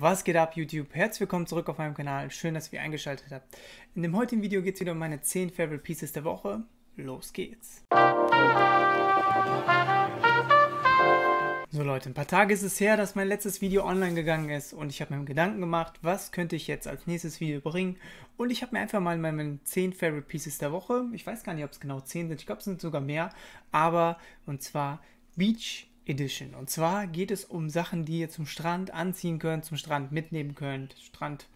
Was geht ab YouTube? Herzlich willkommen zurück auf meinem Kanal. Schön, dass ihr eingeschaltet habt. In dem heutigen Video geht es wieder um meine 10 Favorite Pieces der Woche. Los geht's! So Leute, ein paar Tage ist es her, dass mein letztes Video online gegangen ist und ich habe mir Gedanken gemacht, was könnte ich jetzt als nächstes Video bringen und ich habe mir einfach mal meine 10 Favorite Pieces der Woche, ich weiß gar nicht, ob es genau 10 sind, ich glaube es sind sogar mehr, aber und zwar Beach Edition. Und zwar geht es um Sachen, die ihr zum Strand anziehen könnt, zum Strand mitnehmen könnt. Strand.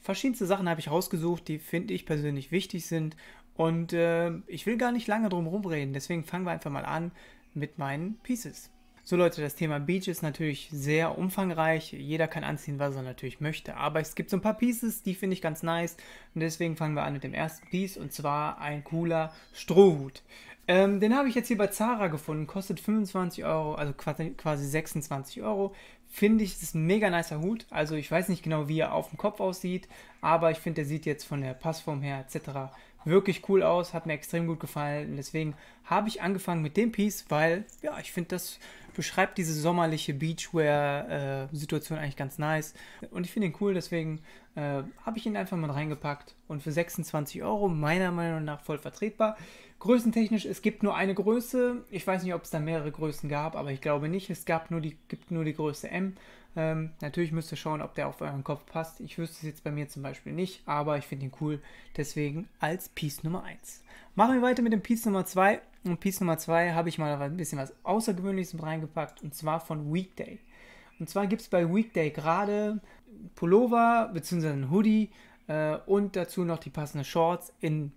Verschiedenste Sachen habe ich rausgesucht, die finde ich persönlich wichtig sind. Und äh, ich will gar nicht lange drum rumreden, deswegen fangen wir einfach mal an mit meinen Pieces. So Leute, das Thema Beach ist natürlich sehr umfangreich. Jeder kann anziehen, was er natürlich möchte. Aber es gibt so ein paar Pieces, die finde ich ganz nice. Und deswegen fangen wir an mit dem ersten Piece und zwar ein cooler Strohhut. Ähm, den habe ich jetzt hier bei Zara gefunden. Kostet 25 Euro, also quasi 26 Euro. Finde ich, das ist ein mega nicer Hut. Also ich weiß nicht genau, wie er auf dem Kopf aussieht, aber ich finde, der sieht jetzt von der Passform her etc. wirklich cool aus. Hat mir extrem gut gefallen. Und deswegen habe ich angefangen mit dem Piece, weil ja, ich finde das beschreibt diese sommerliche Beachwear-Situation eigentlich ganz nice. Und ich finde ihn cool, deswegen äh, habe ich ihn einfach mal reingepackt. Und für 26 Euro, meiner Meinung nach, voll vertretbar. Größentechnisch, es gibt nur eine Größe. Ich weiß nicht, ob es da mehrere Größen gab, aber ich glaube nicht. Es gab nur die, gibt nur die Größe M. Ähm, natürlich müsst ihr schauen, ob der auf euren Kopf passt. Ich wüsste es jetzt bei mir zum Beispiel nicht, aber ich finde ihn cool. Deswegen als Piece Nummer 1. Machen wir weiter mit dem Piece Nummer 2. Und Piece Nummer 2 habe ich mal ein bisschen was Außergewöhnliches mit reingepackt und zwar von Weekday. Und zwar gibt es bei Weekday gerade Pullover bzw. einen Hoodie äh, und dazu noch die passenden Shorts in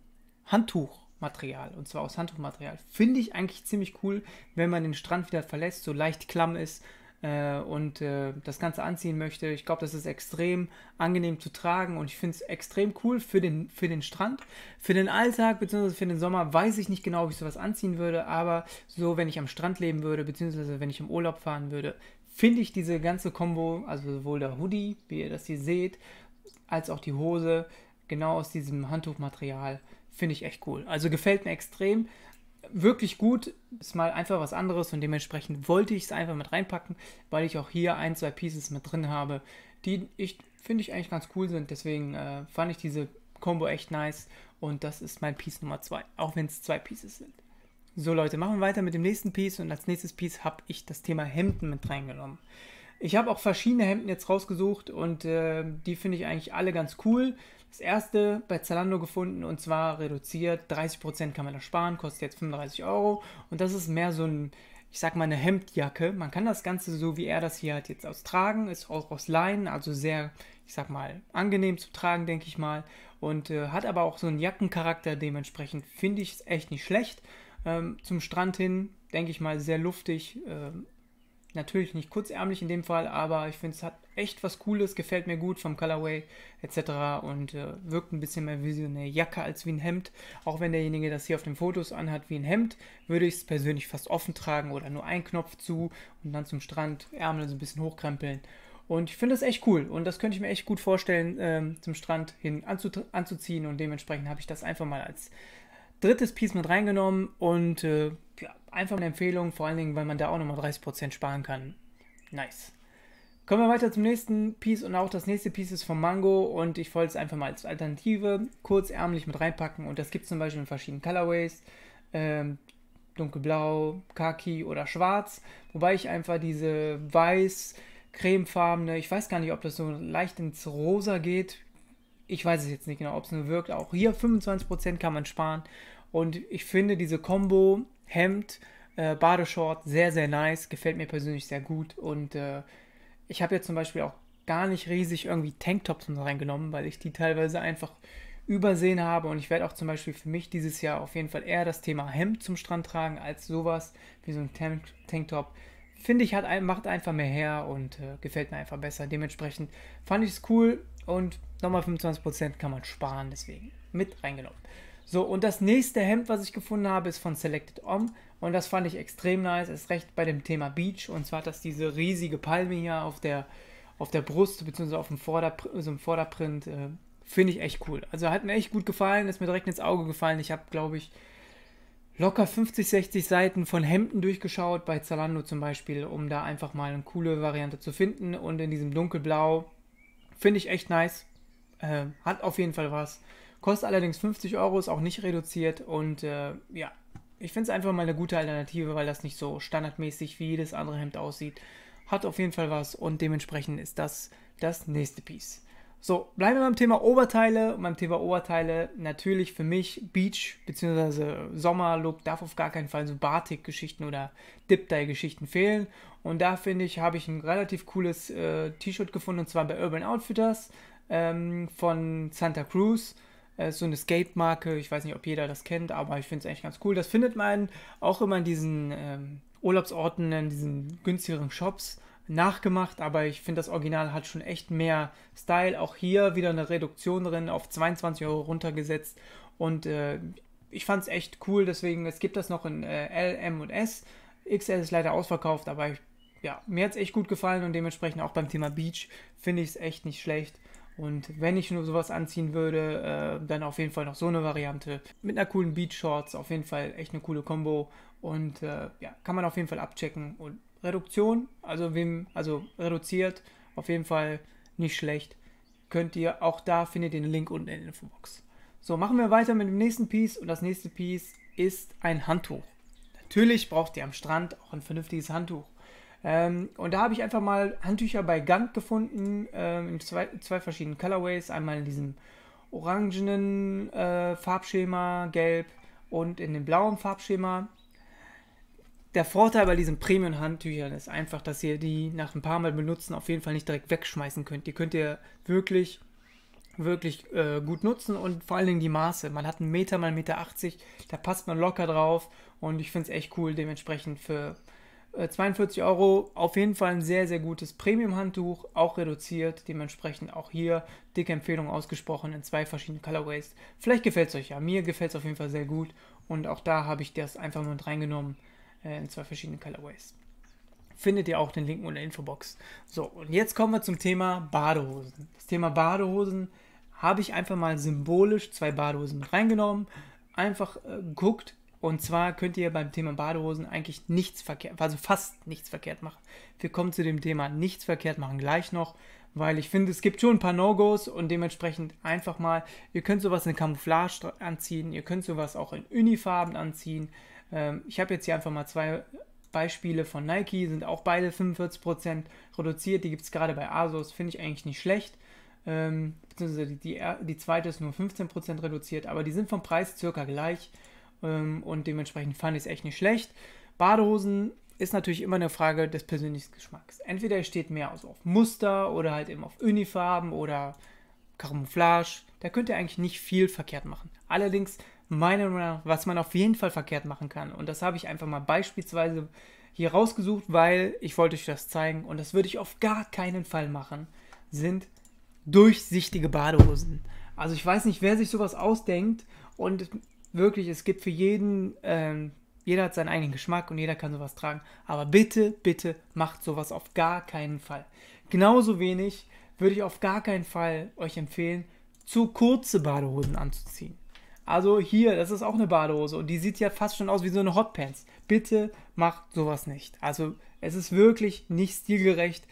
Handtuchmaterial und zwar aus Handtuchmaterial. Finde ich eigentlich ziemlich cool, wenn man den Strand wieder verlässt, so leicht klamm ist äh, und äh, das Ganze anziehen möchte. Ich glaube, das ist extrem angenehm zu tragen und ich finde es extrem cool für den, für den Strand. Für den Alltag bzw. für den Sommer weiß ich nicht genau, ob ich sowas anziehen würde, aber so, wenn ich am Strand leben würde bzw. wenn ich im Urlaub fahren würde, finde ich diese ganze Kombo, also sowohl der Hoodie, wie ihr das hier seht, als auch die Hose, genau aus diesem Handtuchmaterial, finde ich echt cool. Also gefällt mir extrem wirklich gut, ist mal einfach was anderes und dementsprechend wollte ich es einfach mit reinpacken, weil ich auch hier ein, zwei Pieces mit drin habe, die ich finde ich eigentlich ganz cool sind. Deswegen äh, fand ich diese Combo echt nice und das ist mein Piece Nummer 2, auch wenn es zwei Pieces sind. So Leute, machen wir weiter mit dem nächsten Piece und als nächstes Piece habe ich das Thema Hemden mit reingenommen. Ich habe auch verschiedene Hemden jetzt rausgesucht und äh, die finde ich eigentlich alle ganz cool. Das erste bei Zalando gefunden und zwar reduziert. 30% kann man da sparen, kostet jetzt 35 Euro. Und das ist mehr so ein, ich sag mal, eine Hemdjacke. Man kann das Ganze so, wie er das hier hat, jetzt austragen. Ist auch aus Leinen, also sehr, ich sag mal, angenehm zu tragen, denke ich mal. Und äh, hat aber auch so einen Jackencharakter. Dementsprechend finde ich es echt nicht schlecht. Ähm, zum Strand hin, denke ich mal, sehr luftig. Ähm, natürlich nicht kurzärmlich in dem Fall, aber ich finde, es hat echt was Cooles, gefällt mir gut vom Colorway etc. und äh, wirkt ein bisschen mehr wie so eine Jacke als wie ein Hemd. Auch wenn derjenige das hier auf den Fotos anhat wie ein Hemd, würde ich es persönlich fast offen tragen oder nur einen Knopf zu und dann zum Strand Ärmel so ein bisschen hochkrempeln. Und ich finde das echt cool und das könnte ich mir echt gut vorstellen, ähm, zum Strand hin anzuziehen und dementsprechend habe ich das einfach mal als drittes Piece mit reingenommen und äh, ja, einfach eine Empfehlung, vor allen Dingen, weil man da auch nochmal 30% sparen kann. Nice. Kommen wir weiter zum nächsten Piece und auch das nächste Piece ist vom Mango und ich wollte es einfach mal als Alternative kurzärmlich mit reinpacken und das gibt es zum Beispiel in verschiedenen Colorways, ähm, dunkelblau, khaki oder schwarz, wobei ich einfach diese weiß cremefarbene, ich weiß gar nicht, ob das so leicht ins Rosa geht, ich weiß es jetzt nicht genau, ob es nur wirkt. Auch hier 25% kann man sparen. Und ich finde diese Combo Hemd, äh, Badeshort sehr, sehr nice. Gefällt mir persönlich sehr gut. Und äh, ich habe jetzt zum Beispiel auch gar nicht riesig irgendwie Tanktops und reingenommen, weil ich die teilweise einfach übersehen habe. Und ich werde auch zum Beispiel für mich dieses Jahr auf jeden Fall eher das Thema Hemd zum Strand tragen, als sowas wie so ein Tank Tanktop finde ich, hat, macht einfach mehr her und äh, gefällt mir einfach besser. Dementsprechend fand ich es cool, und nochmal 25% kann man sparen, deswegen mit reingenommen. So, und das nächste Hemd, was ich gefunden habe, ist von Selected Om. Und das fand ich extrem nice, ist recht bei dem Thema Beach. Und zwar hat das diese riesige Palme hier auf der, auf der Brust, beziehungsweise auf dem Vorderpr so Vorderprint. Äh, Finde ich echt cool. Also hat mir echt gut gefallen, ist mir direkt ins Auge gefallen. Ich habe, glaube ich, locker 50, 60 Seiten von Hemden durchgeschaut, bei Zalando zum Beispiel, um da einfach mal eine coole Variante zu finden. Und in diesem dunkelblau Finde ich echt nice. Äh, hat auf jeden Fall was. Kostet allerdings 50 Euro, ist auch nicht reduziert und äh, ja, ich finde es einfach mal eine gute Alternative, weil das nicht so standardmäßig wie jedes andere Hemd aussieht. Hat auf jeden Fall was und dementsprechend ist das das nächste Piece. So, bleiben wir beim Thema Oberteile. beim Thema Oberteile natürlich für mich Beach- bzw. Sommerlook darf auf gar keinen Fall so Batik-Geschichten oder Dip-Dye-Geschichten fehlen. Und da finde ich, habe ich ein relativ cooles äh, T-Shirt gefunden und zwar bei Urban Outfitters ähm, von Santa Cruz. Äh, so eine Skate-Marke. Ich weiß nicht, ob jeder das kennt, aber ich finde es eigentlich ganz cool. Das findet man auch immer in diesen ähm, Urlaubsorten, in diesen günstigeren Shops nachgemacht, aber ich finde, das Original hat schon echt mehr Style. Auch hier wieder eine Reduktion drin, auf 22 Euro runtergesetzt. Und äh, ich fand es echt cool, deswegen, es gibt das noch in äh, L, M und S. XL ist leider ausverkauft, aber ich, ja, mir hat es echt gut gefallen und dementsprechend auch beim Thema Beach finde ich es echt nicht schlecht. Und wenn ich nur sowas anziehen würde, äh, dann auf jeden Fall noch so eine Variante. Mit einer coolen Beach Shorts, auf jeden Fall echt eine coole Combo. Und äh, ja, kann man auf jeden Fall abchecken. Und Reduktion, also, wem, also reduziert, auf jeden Fall nicht schlecht. Könnt ihr, auch da findet ihr den Link unten in der Infobox. So, machen wir weiter mit dem nächsten Piece und das nächste Piece ist ein Handtuch. Natürlich braucht ihr am Strand auch ein vernünftiges Handtuch. Ähm, und da habe ich einfach mal Handtücher bei Gant gefunden, ähm, in zwei, zwei verschiedenen Colorways. Einmal in diesem orangenen äh, Farbschema, gelb, und in dem blauen Farbschema der Vorteil bei diesen Premium-Handtüchern ist einfach, dass ihr die nach ein paar Mal benutzen auf jeden Fall nicht direkt wegschmeißen könnt. Die könnt ihr wirklich, wirklich äh, gut nutzen und vor allen Dingen die Maße. Man hat einen Meter mal 1,80 Meter, 80, da passt man locker drauf und ich finde es echt cool. Dementsprechend für äh, 42 Euro auf jeden Fall ein sehr, sehr gutes Premium-Handtuch, auch reduziert. Dementsprechend auch hier dicke Empfehlung ausgesprochen in zwei verschiedenen Colorways. Vielleicht gefällt es euch ja, mir gefällt es auf jeden Fall sehr gut und auch da habe ich das einfach nur mit reingenommen. Äh, in zwei verschiedenen Colorways. Findet ihr auch den Link in der Infobox. So, und jetzt kommen wir zum Thema Badehosen. Das Thema Badehosen habe ich einfach mal symbolisch zwei Badehosen mit reingenommen, einfach äh, geguckt. Und zwar könnt ihr beim Thema Badehosen eigentlich nichts verkehrt, also fast nichts verkehrt machen. Wir kommen zu dem Thema nichts verkehrt machen gleich noch, weil ich finde, es gibt schon ein paar No-Gos und dementsprechend einfach mal, ihr könnt sowas in Camouflage anziehen, ihr könnt sowas auch in Unifarben anziehen, ähm, ich habe jetzt hier einfach mal zwei Beispiele von Nike, sind auch beide 45% reduziert. Die gibt es gerade bei Asos, finde ich eigentlich nicht schlecht. Ähm, beziehungsweise die, die, zweite ist nur 15% reduziert, aber die sind vom Preis circa gleich ähm, und dementsprechend fand ich es echt nicht schlecht. Badehosen ist natürlich immer eine Frage des persönlichen Geschmacks. Entweder steht mehr auf Muster oder halt eben auf Unifarben oder Camouflage. Da könnt ihr eigentlich nicht viel verkehrt machen. Allerdings meiner Meinung nach, was man auf jeden Fall verkehrt machen kann. Und das habe ich einfach mal beispielsweise hier rausgesucht, weil ich wollte euch das zeigen und das würde ich auf gar keinen Fall machen, sind durchsichtige Badehosen. Also ich weiß nicht, wer sich sowas ausdenkt und wirklich, es gibt für jeden, ähm, jeder hat seinen eigenen Geschmack und jeder kann sowas tragen. Aber bitte, bitte macht sowas auf gar keinen Fall. Genauso wenig würde ich auf gar keinen Fall euch empfehlen, zu kurze Badehosen anzuziehen. Also hier, das ist auch eine Badehose und die sieht ja fast schon aus wie so eine Hotpants. Bitte macht sowas nicht. Also es ist wirklich nicht stilgerecht.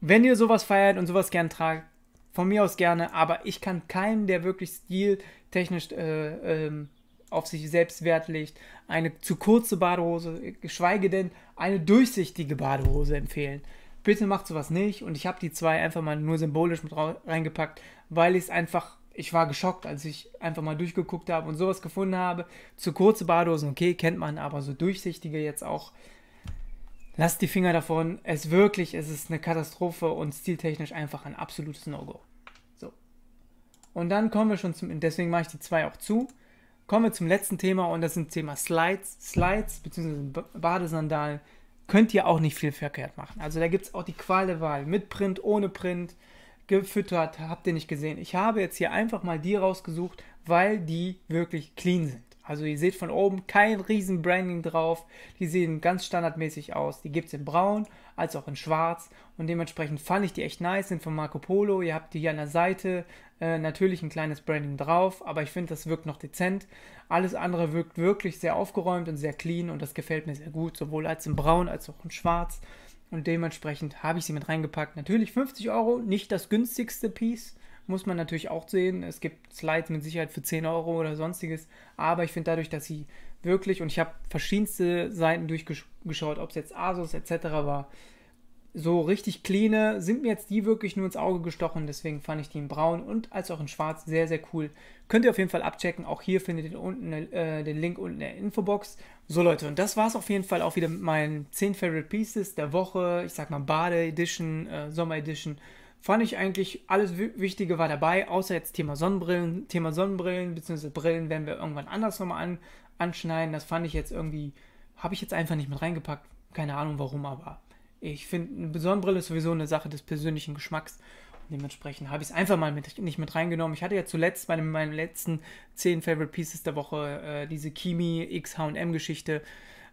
Wenn ihr sowas feiert und sowas gern tragt, von mir aus gerne, aber ich kann keinem, der wirklich stiltechnisch äh, ähm, auf sich selbst Wert legt, eine zu kurze Badehose, geschweige denn eine durchsichtige Badehose empfehlen. Bitte macht sowas nicht und ich habe die zwei einfach mal nur symbolisch mit reingepackt, weil ich es einfach ich war geschockt, als ich einfach mal durchgeguckt habe und sowas gefunden habe. Zu kurze Badosen, okay, kennt man, aber so durchsichtige jetzt auch. Lasst die Finger davon. Es wirklich, es ist eine Katastrophe und stiltechnisch einfach ein absolutes No-Go. So. Und dann kommen wir schon zum, deswegen mache ich die zwei auch zu. Kommen wir zum letzten Thema und das sind Thema Slides, Slides bzw. Badesandalen. Könnt ihr auch nicht viel verkehrt machen. Also da gibt es auch die Qual der Wahl. Mit Print, ohne Print gefüttert, habt ihr nicht gesehen. Ich habe jetzt hier einfach mal die rausgesucht, weil die wirklich clean sind. Also ihr seht von oben kein riesen Branding drauf. Die sehen ganz standardmäßig aus. Die gibt es in braun als auch in schwarz. Und dementsprechend fand ich die echt nice. Sind von Marco Polo. Ihr habt die hier an der Seite. Äh, natürlich ein kleines Branding drauf. Aber ich finde, das wirkt noch dezent. Alles andere wirkt wirklich sehr aufgeräumt und sehr clean. Und das gefällt mir sehr gut. Sowohl als in braun als auch in schwarz. Und dementsprechend habe ich sie mit reingepackt. Natürlich 50 Euro, nicht das günstigste Piece. Muss man natürlich auch sehen. Es gibt Slides mit Sicherheit für 10 Euro oder sonstiges. Aber ich finde dadurch, dass sie wirklich, und ich habe verschiedenste Seiten durchgeschaut, ob es jetzt Asus etc. war, so richtig cleane sind mir jetzt die wirklich nur ins Auge gestochen. Deswegen fand ich die in braun und als auch in schwarz sehr, sehr cool. Könnt ihr auf jeden Fall abchecken. Auch hier findet ihr unten äh, den Link unten in der Infobox. So Leute, und das war es auf jeden Fall auch wieder mit meinen 10 Favorite Pieces der Woche. Ich sag mal Bade Edition, äh, Sommer Edition. Fand ich eigentlich alles Wichtige war dabei, außer jetzt Thema Sonnenbrillen. Thema Sonnenbrillen bzw. Brillen werden wir irgendwann anders nochmal an, anschneiden. Das fand ich jetzt irgendwie, habe ich jetzt einfach nicht mit reingepackt. Keine Ahnung warum, aber ich finde, eine Sonnenbrille ist sowieso eine Sache des persönlichen Geschmacks. Und dementsprechend habe ich es einfach mal mit, nicht mit reingenommen. Ich hatte ja zuletzt bei meinen letzten 10 Favorite Pieces der Woche äh, diese Kimi X H&M Geschichte,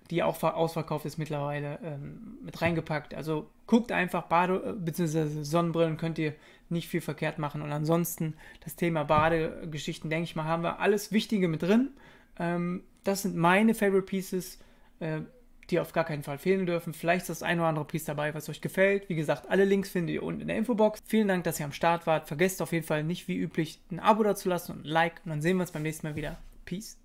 die auch ausverkauft ist mittlerweile, ähm, mit reingepackt. Also guckt einfach, Bade- äh, bzw. Sonnenbrillen könnt ihr nicht viel verkehrt machen. Und ansonsten das Thema Badegeschichten, denke ich mal, haben wir alles Wichtige mit drin. Ähm, das sind meine Favorite Pieces. Äh, die auf gar keinen Fall fehlen dürfen. Vielleicht ist das ein oder andere Piece dabei, was euch gefällt. Wie gesagt, alle Links findet ihr unten in der Infobox. Vielen Dank, dass ihr am Start wart. Vergesst auf jeden Fall nicht wie üblich ein Abo dazulassen und ein Like. Und dann sehen wir uns beim nächsten Mal wieder. Peace.